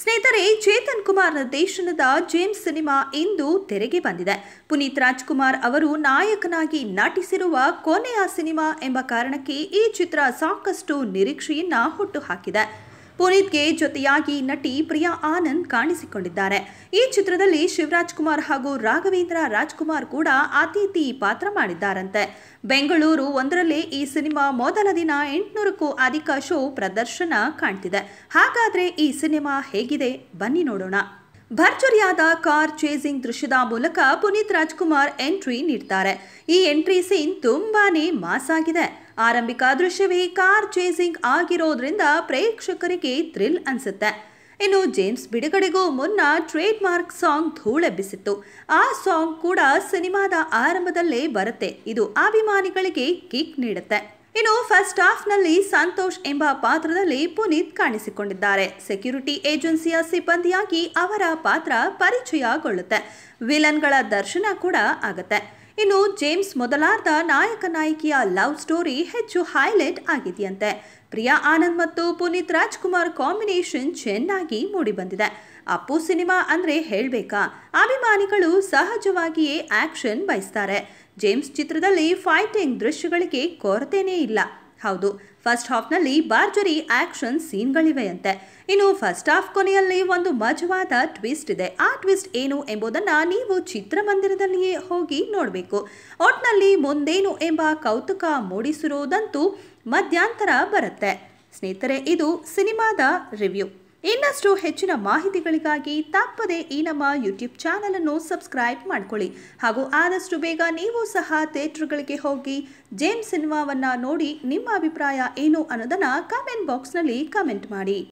ಸ್ನೇಹಿತರೆ ಚೇತನ್ ಕುಮಾರ್ ನಿರ್ದೇಶನದ James cinema ಇಂದು ತೆರೆಗೆ ಬಂದಿದೆ ಪುನೀತ್ ರಾಜ್ಕುಮಾರ್ ಅವರು ನಾಯಕನಾಗಿ ನಟಿಸಿರುವ ಕೊನೆಯ ಸಿನಿಮಾ ಎಂಬ ಕಾರಣಕ್ಕೆ ಈ ಚಿತ್ರ ಸಾಕಷ್ಟು ನಿರೀಕ್ಷೆಯನ್ನ ಹುಟ್ಟುಹಾಕಿದೆ ಪುನೀತ್ಗೆ ಜೊತೆಯಾಗಿ ನಟಿ ಪ್ರಿಯಾ ಆನಂದ್ ಕಾಣಿಸಿಕೊಂಡಿದ್ದಾರೆ ಈ ಚಿತ್ರದಲ್ಲಿ ಶಿವರಾಜ್ ಕುಮಾರ್ ಹಾಗೂ ರಾಘವೇಂದ್ರ ರಾಜ್ಕುಮಾರ್ ಕೂಡ ಅತಿಥಿ ಪಾತ್ರ ಮಾಡಿದ್ದಾರಂತೆ ಬೆಂಗಳೂರು ಒಂದರಲ್ಲಿ ಈ ಸಿನಿಮಾ ಮೊದಲ ದಿನ ಎಂಟುನೂರಕ್ಕೂ ಅಧಿಕ ಶೋ ಪ್ರದರ್ಶನ ಕಾಣ್ತಿದೆ ಹಾಗಾದ್ರೆ ಈ ಸಿನಿಮಾ ಹೇಗಿದೆ ಬನ್ನಿ ನೋಡೋಣ ಭರ್ಜರಿಯಾದ ಕಾರ್ ಚೇಸಿಂಗ್ ದೃಶ್ಯದ ಮೂಲಕ ಪುನೀತ್ ರಾಜ್ಕುಮಾರ್ ಎಂಟ್ರಿ ನೀಡ್ತಾರೆ ಈ ಎಂಟ್ರಿ ಸೀನ್ ತುಂಬಾನೇ ಮಾಸ್ ಆಗಿದೆ ಆರಂಭಿಕ ದೃಶ್ಯವೇ ಕಾರ್ ಚೇಸಿಂಗ್ ಆಗಿರೋದ್ರಿಂದ ಪ್ರೇಕ್ಷಕರಿಗೆ ಥ್ರಿಲ್ ಅನಿಸುತ್ತೆ ಇನ್ನು ಜೇಮ್ಸ್ ಬಿಡುಗಡೆಗೂ ಮುನ್ನ ಟ್ರೇಡ್ ಮಾರ್ಕ್ ಸಾಂಗ್ ಧೂಳೆಬ್ಬಿಸಿತ್ತು ಆ ಸಾಂಗ್ ಕೂಡ ಸಿನಿಮಾದ ಆರಂಭದಲ್ಲೇ ಬರುತ್ತೆ ಇದು ಅಭಿಮಾನಿಗಳಿಗೆ ಕಿಕ್ ನೀಡುತ್ತೆ ಇನ್ನು ಫಸ್ಟ್ ನಲ್ಲಿ ಸಂತೋಷ್ ಎಂಬ ಪಾತ್ರದಲ್ಲಿ ಪುನೀತ್ ಕಾಣಿಸಿಕೊಂಡಿದ್ದಾರೆ ಸೆಕ್ಯೂರಿಟಿ ಏಜೆನ್ಸಿಯ ಸಿಬ್ಬಂದಿಯಾಗಿ ಅವರ ಪಾತ್ರ ಪರಿಚಯಗೊಳ್ಳುತ್ತೆ ವಿಲನ್ಗಳ ದರ್ಶನ ಕೂಡ ಆಗುತ್ತೆ ಇನ್ನು ಜೇಮ್ಸ್ ಮೊದಲಾರ್ಧ ನಾಯಕ ನಾಯಕಿಯ ಲವ್ ಸ್ಟೋರಿ ಹೆಚ್ಚು ಹೈಲೈಟ್ ಆಗಿದೆಯಂತೆ ಪ್ರಿಯಾ ಆನಂದ್ ಮತ್ತು ಪುನೀತ್ ರಾಜ್ಕುಮಾರ್ ಕಾಂಬಿನೇಷನ್ ಚೆನ್ನಾಗಿ ಮೂಡಿಬಂದಿದೆ ಅಪ್ಪು ಸಿನಿಮಾ ಅಂದರೆ ಹೇಳಬೇಕಾ ಅಭಿಮಾನಿಗಳು ಸಹಜವಾಗಿಯೇ ಆಕ್ಷನ್ ಬಯಸ್ತಾರೆ ಜೇಮ್ಸ್ ಚಿತ್ರದಲ್ಲಿ ಫೈಟಿಂಗ್ ದೃಶ್ಯಗಳಿಗೆ ಕೊರತೆಯೇ ಇಲ್ಲ ಹೌದು ಫಸ್ಟ್ ಹಾಫ್ನಲ್ಲಿ ಬಾರ್ಜರಿ ಆಕ್ಷನ್ ಸೀನ್ಗಳಿವೆಯಂತೆ ಇನ್ನು ಫಸ್ಟ್ ಹಾಫ್ ಕೊನೆಯಲ್ಲಿ ಒಂದು ಮಜವಾದ ಟ್ವಿಸ್ಟ್ ಇದೆ ಆ ಟ್ವಿಸ್ಟ್ ಏನು ಎಂಬುದನ್ನು ನೀವು ಚಿತ್ರಮಂದಿರದಲ್ಲಿಯೇ ಹೋಗಿ ನೋಡಬೇಕು ಒಟ್ನಲ್ಲಿ ಮುಂದೇನು ಎಂಬ ಕೌತುಕ ಮೂಡಿಸಿರುವುದಂತೂ ಮಧ್ಯಾಂತರ ಬರುತ್ತೆ ಸ್ನೇಹಿತರೆ ಇದು ಸಿನಿಮಾದ ರಿವ್ಯೂ ಇನ್ನಷ್ಟು ಹೆಚ್ಚಿನ ಮಾಹಿತಿಗಳಿಗಾಗಿ ತಪ್ಪದೆ ಈ ನಮ್ಮ ಯೂಟ್ಯೂಬ್ ಚಾನಲನ್ನು ಸಬ್ಸ್ಕ್ರೈಬ್ ಮಾಡಿಕೊಳ್ಳಿ ಹಾಗೂ ಆದಷ್ಟು ಬೇಗ ನೀವು ಸಹ ಥಿಯೇಟ್ರ್ಗಳಿಗೆ ಹೋಗಿ ಜೇಮ್ಸ್ ಸಿನಿಮಾವನ್ನ ನೋಡಿ ನಿಮ್ಮ ಅಭಿಪ್ರಾಯ ಏನು ಅನ್ನೋದನ್ನು ಕಮೆಂಟ್ ಬಾಕ್ಸ್ನಲ್ಲಿ ಕಮೆಂಟ್ ಮಾಡಿ